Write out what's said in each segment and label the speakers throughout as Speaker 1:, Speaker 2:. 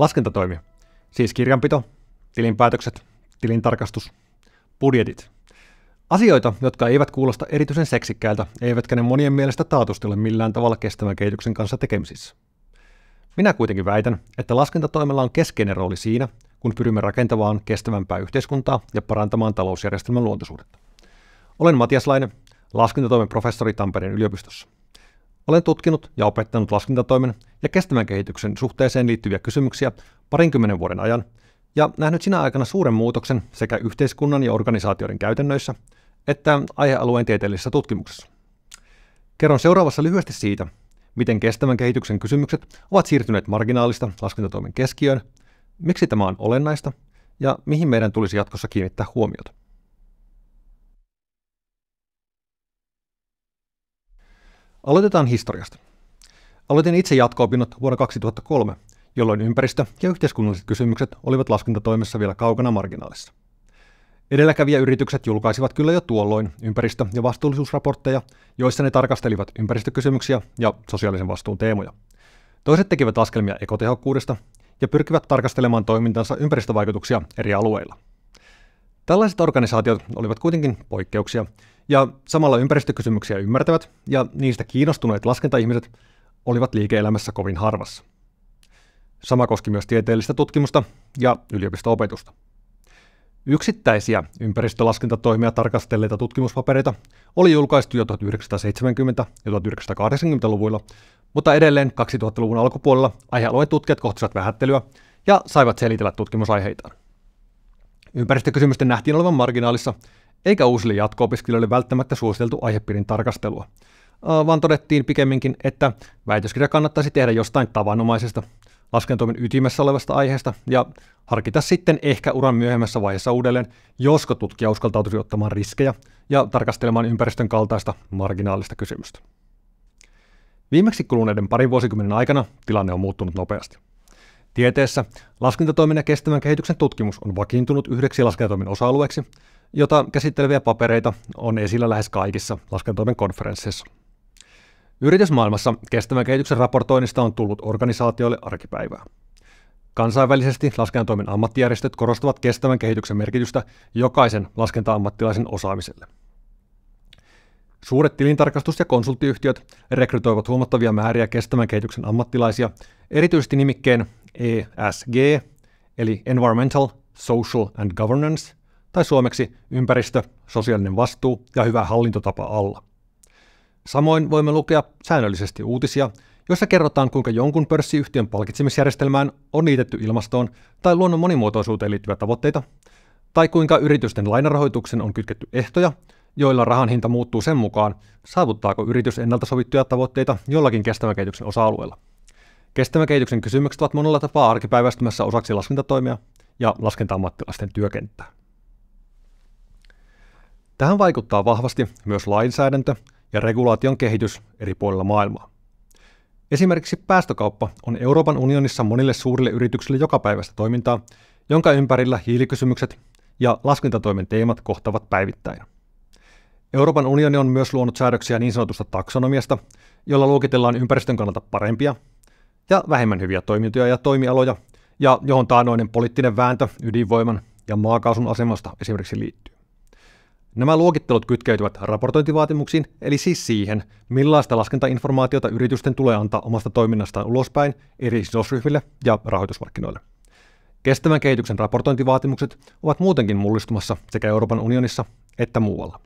Speaker 1: Laskentatoimi, siis kirjanpito, tilinpäätökset, tilintarkastus, budjetit. Asioita, jotka eivät kuulosta erityisen seksikkäiltä, eivätkä ne monien mielestä taatusti ole millään tavalla kestävän kehityksen kanssa tekemisissä. Minä kuitenkin väitän, että laskentatoimella on keskeinen rooli siinä, kun pyrimme rakentavaan kestävämpää yhteiskuntaa ja parantamaan talousjärjestelmän luontoisuudetta. Olen Matias Laine, laskentatoimen professori Tampereen yliopistossa. Olen tutkinut ja opettanut laskentatoimen ja kestävän kehityksen suhteeseen liittyviä kysymyksiä parinkymmenen vuoden ajan ja nähnyt sinä aikana suuren muutoksen sekä yhteiskunnan ja organisaatioiden käytännöissä että aihealueen tieteellisessä tutkimuksessa. Kerron seuraavassa lyhyesti siitä, miten kestävän kehityksen kysymykset ovat siirtyneet marginaalista laskentatoimen keskiöön, miksi tämä on olennaista ja mihin meidän tulisi jatkossa kiinnittää huomiota. Aloitetaan historiasta. Aloitin itse jatko-opinnot vuonna 2003, jolloin ympäristö- ja yhteiskunnalliset kysymykset olivat laskentatoimessa vielä kaukana marginaalissa. yritykset julkaisivat kyllä jo tuolloin ympäristö- ja vastuullisuusraportteja, joissa ne tarkastelivat ympäristökysymyksiä ja sosiaalisen vastuun teemoja. Toiset tekivät askelmia ekotehokkuudesta ja pyrkivät tarkastelemaan toimintansa ympäristövaikutuksia eri alueilla. Tällaiset organisaatiot olivat kuitenkin poikkeuksia, ja samalla ympäristökysymyksiä ymmärtävät ja niistä kiinnostuneet laskentaihmiset olivat liike-elämässä kovin harvassa. Sama koski myös tieteellistä tutkimusta ja yliopisto-opetusta. Yksittäisiä ympäristölaskentatoimia tarkastelleita tutkimuspapereita oli julkaistu jo 1970- ja 1980-luvuilla, mutta edelleen 2000-luvun alkupuolella aihealueen tutkijat kohtasivat vähättelyä ja saivat selitellä tutkimusaiheitaan. Ympäristökysymysten nähtiin olevan marginaalissa – eikä uusille jatko-opiskelijoille välttämättä suositeltu aihepiirin tarkastelua, vaan todettiin pikemminkin, että väitöskirja kannattaisi tehdä jostain tavanomaisesta laskentoimen ytimessä olevasta aiheesta ja harkita sitten ehkä uran myöhemmässä vaiheessa uudelleen, josko tutkija uskaltautuisi ottamaan riskejä ja tarkastelemaan ympäristön kaltaista marginaalista kysymystä. Viimeksi kuluneiden parin vuosikymmenen aikana tilanne on muuttunut nopeasti. Tieteessä laskentatoiminnan ja kestävän kehityksen tutkimus on vakiintunut yhdeksi laskentatoimen osa-alueeksi, jota käsitteleviä papereita on esillä lähes kaikissa laskentoimen konferensseissa. Yritysmaailmassa kestävän kehityksen raportoinnista on tullut organisaatioille arkipäivää. Kansainvälisesti laskentoimen ammattijärjestöt korostavat kestävän kehityksen merkitystä jokaisen laskenta-ammattilaisen osaamiselle. Suuret tilintarkastus- ja konsulttiyhtiöt rekrytoivat huomattavia määriä kestävän kehityksen ammattilaisia, erityisesti nimikkeen ESG, eli Environmental, Social and Governance – tai suomeksi ympäristö, sosiaalinen vastuu ja hyvä hallintotapa alla. Samoin voimme lukea säännöllisesti uutisia, joissa kerrotaan, kuinka jonkun pörssiyhtiön palkitsemisjärjestelmään on liitetty ilmastoon tai luonnon monimuotoisuuteen liittyviä tavoitteita, tai kuinka yritysten lainarahoituksen on kytketty ehtoja, joilla rahan hinta muuttuu sen mukaan, saavuttaako yritys ennalta sovittuja tavoitteita jollakin kestävän kehityksen osa-alueella. Kestävän kehityksen kysymykset ovat monella tapaa arkipäiväistymässä osaksi laskentatoimia ja laskenta-ammattilaisten työkenttää. Tähän vaikuttaa vahvasti myös lainsäädäntö ja regulaation kehitys eri puolilla maailmaa. Esimerkiksi päästökauppa on Euroopan unionissa monille suurille yrityksille jokapäiväistä toimintaa, jonka ympärillä hiilikysymykset ja laskentatoimen teemat kohtavat päivittäin. Euroopan unioni on myös luonut säädöksiä niin sanotusta taksonomiasta, jolla luokitellaan ympäristön kannalta parempia ja vähemmän hyviä toimintoja ja toimialoja, ja johon taanoinen poliittinen vääntö ydinvoiman ja maakaasun asemasta esimerkiksi liittyy. Nämä luokittelut kytkeytyvät raportointivaatimuksiin, eli siis siihen, millaista laskentainformaatiota yritysten tulee antaa omasta toiminnastaan ulospäin eri sidosryhmille ja rahoitusmarkkinoille. Kestävän kehityksen raportointivaatimukset ovat muutenkin mullistumassa sekä Euroopan unionissa että muualla.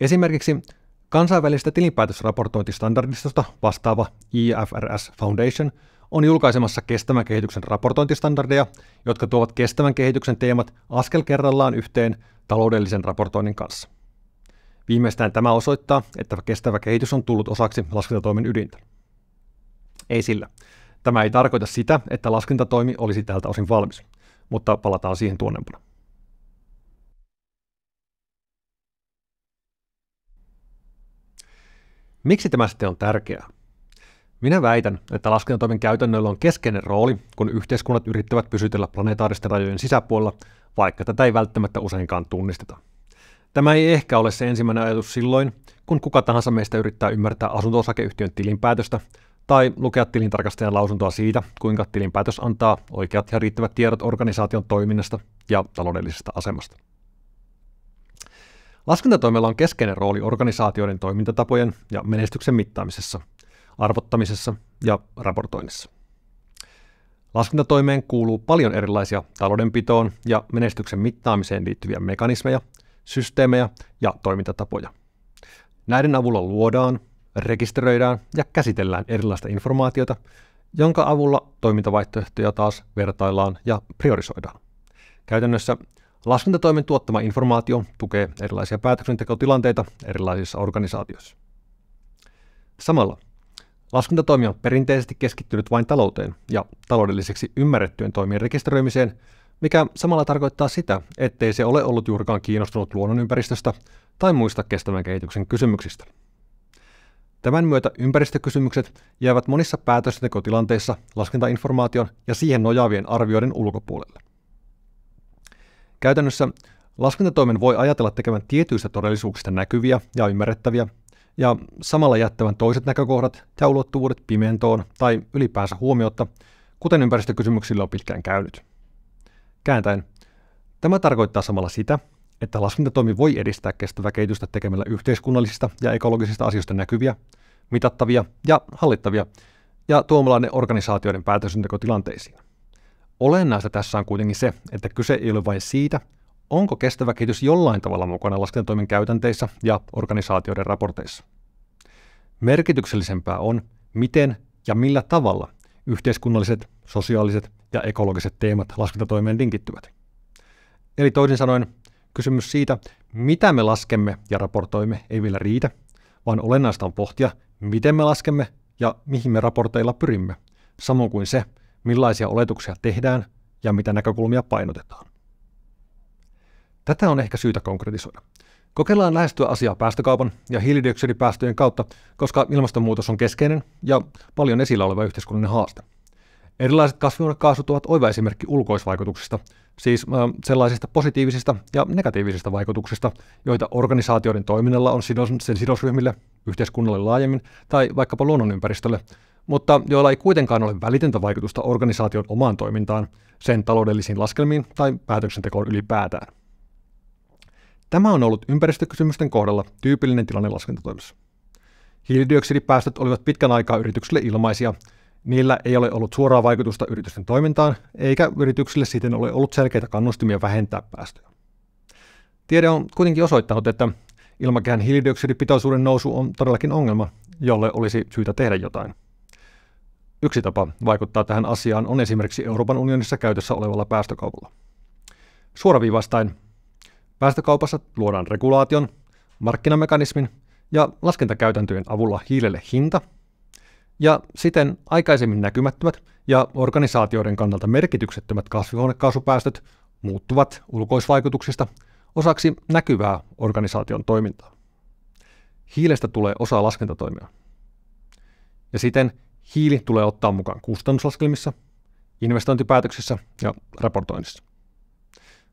Speaker 1: Esimerkiksi kansainvälistä tilinpäätösraportointistandardistosta vastaava IFRS Foundation on julkaisemassa kestävän kehityksen raportointistandardeja, jotka tuovat kestävän kehityksen teemat askel kerrallaan yhteen taloudellisen raportoinnin kanssa. Viimeistään tämä osoittaa, että kestävä kehitys on tullut osaksi laskentatoimen ydintä. Ei sillä. Tämä ei tarkoita sitä, että laskentatoimi olisi tältä osin valmis, mutta palataan siihen tuonnempana. Miksi tämä sitten on tärkeää? Minä väitän, että laskentatoimen käytännöillä on keskeinen rooli, kun yhteiskunnat yrittävät pysytellä planeetaaristen rajojen sisäpuolella vaikka tätä ei välttämättä useinkaan tunnisteta. Tämä ei ehkä ole se ensimmäinen ajatus silloin, kun kuka tahansa meistä yrittää ymmärtää asunto-osakeyhtiön tilinpäätöstä tai lukea tilintarkastajan lausuntoa siitä, kuinka tilinpäätös antaa oikeat ja riittävät tiedot organisaation toiminnasta ja taloudellisesta asemasta. Laskentatoimella on keskeinen rooli organisaatioiden toimintatapojen ja menestyksen mittaamisessa, arvottamisessa ja raportoinnissa. Laskentatoimeen kuuluu paljon erilaisia taloudenpitoon ja menestyksen mittaamiseen liittyviä mekanismeja, systeemejä ja toimintatapoja. Näiden avulla luodaan, rekisteröidään ja käsitellään erilaista informaatiota, jonka avulla toimintavaihtoehtoja taas vertaillaan ja priorisoidaan. Käytännössä laskentatoimen tuottama informaatio tukee erilaisia päätöksentekotilanteita erilaisissa organisaatioissa. Samalla Laskuntatoimi on perinteisesti keskittynyt vain talouteen ja taloudelliseksi ymmärrettyjen toimien rekisteröimiseen, mikä samalla tarkoittaa sitä, ettei se ole ollut juurikaan kiinnostunut luonnonympäristöstä tai muista kestävän kehityksen kysymyksistä. Tämän myötä ympäristökysymykset jäävät monissa päätöstekotilanteissa laskentainformaation ja siihen nojaavien arvioiden ulkopuolelle. Käytännössä laskentatoimen voi ajatella tekemään tietyistä todellisuuksista näkyviä ja ymmärrettäviä ja samalla jättävän toiset näkökohdat ja ulottuvuudet pimentoon tai ylipäänsä huomiota, kuten ympäristökysymyksillä on pitkään käynyt. Kääntäen, tämä tarkoittaa samalla sitä, että laskentatoimi voi edistää kestävää kehitystä tekemällä yhteiskunnallisista ja ekologisista asioista näkyviä, mitattavia ja hallittavia ja tuomalla ne organisaatioiden päätöksentekotilanteisiin. Olennaista tässä on kuitenkin se, että kyse ei ole vain siitä, onko kestävä kehitys jollain tavalla mukana laskentatoimen käytänteissä ja organisaatioiden raporteissa. Merkityksellisempää on, miten ja millä tavalla yhteiskunnalliset, sosiaaliset ja ekologiset teemat laskentatoimeen linkittyvät. Eli toisin sanoen, kysymys siitä, mitä me laskemme ja raportoimme, ei vielä riitä, vaan olennaista on pohtia, miten me laskemme ja mihin me raporteilla pyrimme, samoin kuin se, millaisia oletuksia tehdään ja mitä näkökulmia painotetaan. Tätä on ehkä syytä konkretisoida. Kokeillaan lähestyä asiaa päästökaupan ja hiilidioksidipäästöjen kautta, koska ilmastonmuutos on keskeinen ja paljon esillä oleva yhteiskunnallinen haaste. Erilaiset kasvihuonekaasut ovat oiva esimerkki ulkoisvaikutuksista, siis sellaisista positiivisista ja negatiivisista vaikutuksista, joita organisaatioiden toiminnalla on sen sidosryhmille, yhteiskunnalle laajemmin tai vaikkapa luonnonympäristölle, mutta joilla ei kuitenkaan ole välitöntä vaikutusta organisaation omaan toimintaan, sen taloudellisiin laskelmiin tai päätöksentekoon ylipäätään. Tämä on ollut ympäristökysymysten kohdalla tyypillinen tilanne laskentatoimissa. Hiilidioksidipäästöt olivat pitkän aikaa yrityksille ilmaisia. Niillä ei ole ollut suoraa vaikutusta yritysten toimintaan, eikä yrityksille siten ole ollut selkeitä kannustimia vähentää päästöjä. Tiede on kuitenkin osoittanut, että ilmakehän hiilidioksidipitoisuuden nousu on todellakin ongelma, jolle olisi syytä tehdä jotain. Yksi tapa vaikuttaa tähän asiaan on esimerkiksi Euroopan unionissa käytössä olevalla päästökaupalla. Suoraviivastain Päästökaupassa luodaan regulaation, markkinamekanismin ja laskentakäytäntöjen avulla hiilelle hinta, ja siten aikaisemmin näkymättömät ja organisaatioiden kannalta merkityksettömät kasvihuonekaasupäästöt muuttuvat ulkoisvaikutuksista osaksi näkyvää organisaation toimintaa. Hiilestä tulee osa laskentatoimia. Ja siten hiili tulee ottaa mukaan kustannuslaskelmissa, investointipäätöksissä ja raportoinnissa.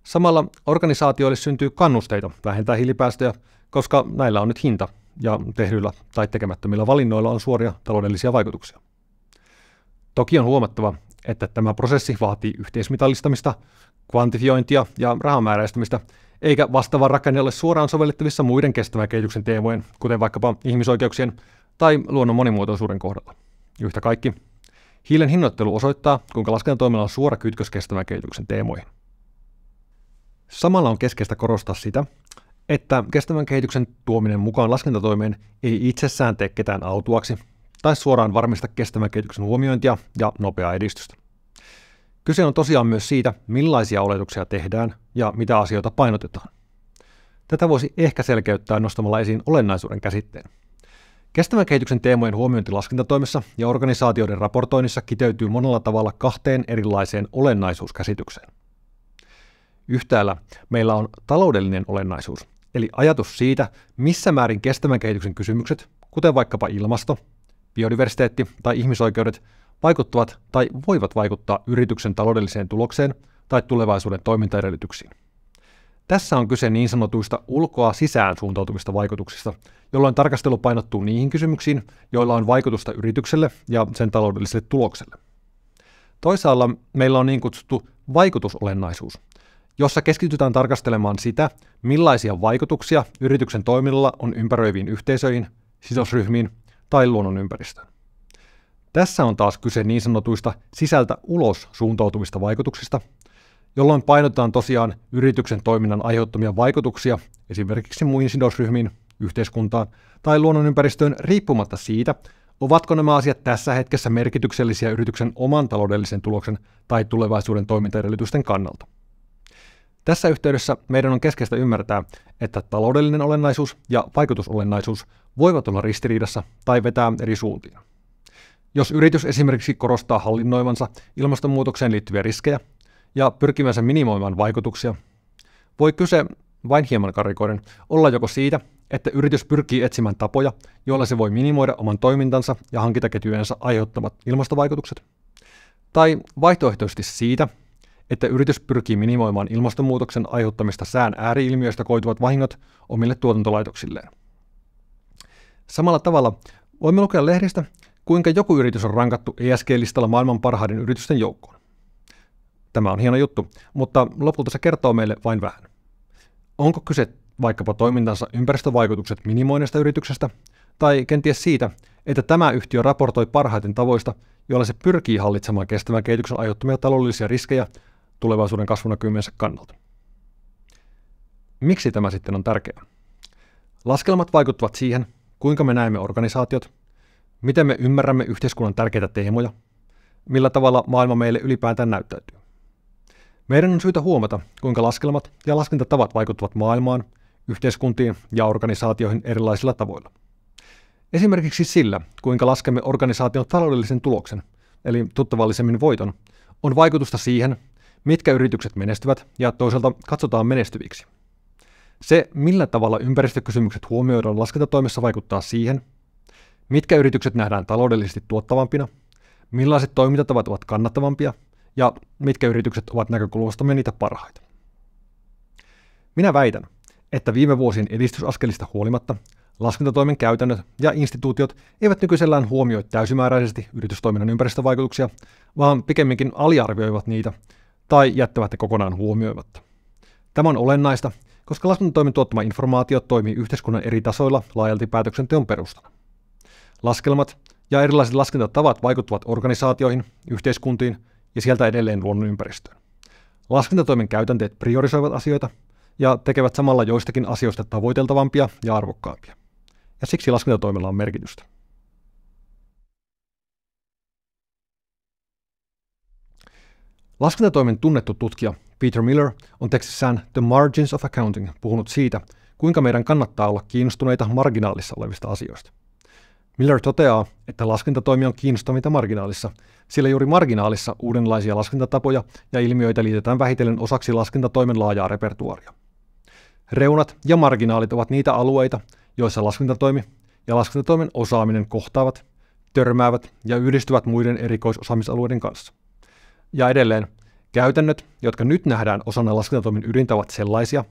Speaker 1: Samalla organisaatioille syntyy kannusteita vähentää hiilipäästöjä, koska näillä on nyt hinta ja tehdyillä tai tekemättömillä valinnoilla on suoria taloudellisia vaikutuksia. Toki on huomattava, että tämä prosessi vaatii yhteismitallistamista, kvantifiointia ja rahamääräistämistä, eikä vastaava rakenne ole suoraan sovellettavissa muiden kestävän kehityksen teemojen, kuten vaikkapa ihmisoikeuksien tai luonnon monimuotoisuuden kohdalla. Yhtä kaikki, hiilen hinnoittelu osoittaa, kuinka laskentatoimella on suora kytkös kestävän kehityksen teemoihin. Samalla on keskeistä korostaa sitä, että kestävän kehityksen tuominen mukaan laskentatoimeen ei itsessään tee ketään autuaksi tai suoraan varmista kestävän kehityksen huomiointia ja nopeaa edistystä. Kyse on tosiaan myös siitä, millaisia oletuksia tehdään ja mitä asioita painotetaan. Tätä voisi ehkä selkeyttää nostamalla esiin olennaisuuden käsitteen. Kestävän kehityksen teemojen huomiointi laskentatoimessa ja organisaatioiden raportoinnissa kiteytyy monella tavalla kahteen erilaiseen olennaisuuskäsitykseen. Yhtäällä meillä on taloudellinen olennaisuus, eli ajatus siitä, missä määrin kestävän kehityksen kysymykset, kuten vaikkapa ilmasto, biodiversiteetti tai ihmisoikeudet, vaikuttavat tai voivat vaikuttaa yrityksen taloudelliseen tulokseen tai tulevaisuuden toimintaedellytyksiin. Tässä on kyse niin sanotuista ulkoa sisään suuntautuvista vaikutuksista, jolloin tarkastelu painottuu niihin kysymyksiin, joilla on vaikutusta yritykselle ja sen taloudelliselle tulokselle. Toisaalla meillä on niin kutsuttu vaikutusolennaisuus, jossa keskitytään tarkastelemaan sitä, millaisia vaikutuksia yrityksen toimilla on ympäröiviin yhteisöihin, sidosryhmiin tai luonnonympäristöön. Tässä on taas kyse niin sanotuista sisältä ulos suuntautuvista vaikutuksista, jolloin painotetaan tosiaan yrityksen toiminnan aiheuttamia vaikutuksia esimerkiksi muihin sidosryhmiin, yhteiskuntaan tai luonnonympäristöön riippumatta siitä, ovatko nämä asiat tässä hetkessä merkityksellisiä yrityksen oman taloudellisen tuloksen tai tulevaisuuden toimintaedellytysten kannalta. Tässä yhteydessä meidän on keskeistä ymmärtää, että taloudellinen olennaisuus ja vaikutusolennaisuus voivat olla ristiriidassa tai vetää eri suuntiin. Jos yritys esimerkiksi korostaa hallinnoivansa ilmastonmuutokseen liittyviä riskejä ja pyrkimänsä minimoimaan vaikutuksia, voi kyse vain hieman karikoiden olla joko siitä, että yritys pyrkii etsimään tapoja, joilla se voi minimoida oman toimintansa ja hankintaketjujensa aiheuttamat ilmastovaikutukset, tai vaihtoehtoisesti siitä, että yritys pyrkii minimoimaan ilmastonmuutoksen aiheuttamista sään ääriilmiöistä koituvat vahingot omille tuotantolaitoksilleen. Samalla tavalla voimme lukea lehdistä, kuinka joku yritys on rankattu ESG-listalla maailman parhaiden yritysten joukkoon. Tämä on hieno juttu, mutta lopulta se kertoo meille vain vähän. Onko kyse vaikkapa toimintansa ympäristövaikutukset minimoinnista yrityksestä, tai kenties siitä, että tämä yhtiö raportoi parhaiten tavoista, joilla se pyrkii hallitsemaan kestävän kehityksen aiheuttamia taloudellisia riskejä tulevaisuuden kasvunäkymiensä kannalta. Miksi tämä sitten on tärkeää? Laskelmat vaikuttavat siihen, kuinka me näemme organisaatiot, miten me ymmärrämme yhteiskunnan tärkeitä teemoja, millä tavalla maailma meille ylipäätään näyttäytyy. Meidän on syytä huomata, kuinka laskelmat ja laskentatavat vaikuttavat maailmaan, yhteiskuntiin ja organisaatioihin erilaisilla tavoilla. Esimerkiksi sillä, kuinka laskemme organisaation taloudellisen tuloksen, eli tuttavallisemmin voiton, on vaikutusta siihen, mitkä yritykset menestyvät ja toisaalta katsotaan menestyviksi. Se, millä tavalla ympäristökysymykset huomioidaan laskentatoimessa vaikuttaa siihen, mitkä yritykset nähdään taloudellisesti tuottavampina, millaiset toimintatavat ovat kannattavampia ja mitkä yritykset ovat näkökulmastamme niitä parhaita. Minä väitän, että viime vuosien edistysaskelista huolimatta laskentatoimen käytännöt ja instituutiot eivät nykyisellään huomioi täysimääräisesti yritystoiminnan ympäristövaikutuksia, vaan pikemminkin aliarvioivat niitä tai jättävät ne kokonaan huomioimatta. Tämä on olennaista, koska laskentatoimen tuottama informaatio toimii yhteiskunnan eri tasoilla laajalti päätöksenteon perustana. Laskelmat ja erilaiset laskentatavat vaikuttavat organisaatioihin, yhteiskuntiin ja sieltä edelleen luonnonympäristöön. Laskentatoimen käytänteet priorisoivat asioita ja tekevät samalla joistakin asioista tavoiteltavampia ja arvokkaampia. Ja siksi laskentatoimella on merkitystä. Laskentatoimen tunnettu tutkija Peter Miller on tekstissään The Margins of Accounting puhunut siitä, kuinka meidän kannattaa olla kiinnostuneita marginaalissa olevista asioista. Miller toteaa, että laskentatoimi on kiinnostavinta marginaalissa, sillä juuri marginaalissa uudenlaisia laskentatapoja ja ilmiöitä liitetään vähitellen osaksi laskentatoimen laajaa repertuaria. Reunat ja marginaalit ovat niitä alueita, joissa laskentatoimi ja laskentatoimen osaaminen kohtaavat, törmäävät ja yhdistyvät muiden erikoisosaamisalueiden kanssa. Ja edelleen, käytännöt, jotka nyt nähdään osana laskentatoimin ydintä, ovat sellaisia,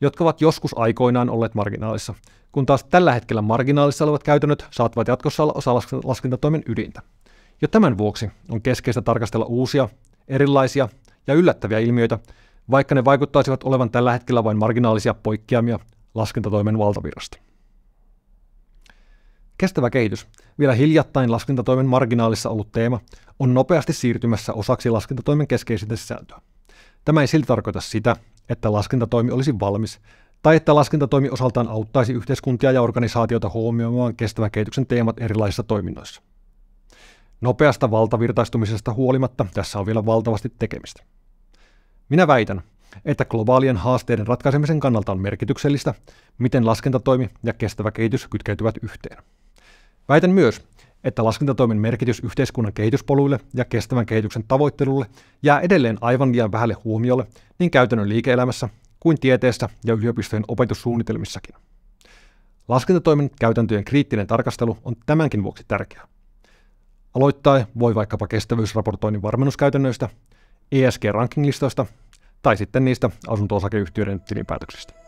Speaker 1: jotka ovat joskus aikoinaan olleet marginaalissa, kun taas tällä hetkellä marginaalissa olevat käytännöt saattavat jatkossa olla osa laskentatoimen ydintä. Jo tämän vuoksi on keskeistä tarkastella uusia, erilaisia ja yllättäviä ilmiöitä, vaikka ne vaikuttaisivat olevan tällä hetkellä vain marginaalisia poikkeamia laskentatoimen valtavirrasta. Kestävä kehitys, vielä hiljattain laskentatoimen marginaalissa ollut teema, on nopeasti siirtymässä osaksi laskentatoimen keskeisintä sisältöä. Tämä ei silti tarkoita sitä, että laskentatoimi olisi valmis, tai että laskentatoimi osaltaan auttaisi yhteiskuntia ja organisaatiota huomioimaan kestävän kehityksen teemat erilaisissa toiminnoissa. Nopeasta valtavirtaistumisesta huolimatta tässä on vielä valtavasti tekemistä. Minä väitän, että globaalien haasteiden ratkaisemisen kannalta on merkityksellistä, miten laskentatoimi ja kestävä kehitys kytkeytyvät yhteen. Väitän myös, että laskentatoimen merkitys yhteiskunnan kehityspoluille ja kestävän kehityksen tavoittelulle jää edelleen aivan liian vähälle huomiolle niin käytännön liike-elämässä kuin tieteessä ja yliopistojen opetussuunnitelmissakin. Laskentatoimen käytäntöjen kriittinen tarkastelu on tämänkin vuoksi tärkeää. Aloittaa voi vaikkapa kestävyysraportoinnin varmennuskäytännöistä, esg rankinglistoista tai sitten niistä asunto-osakeyhtiöiden tilinpäätöksistä.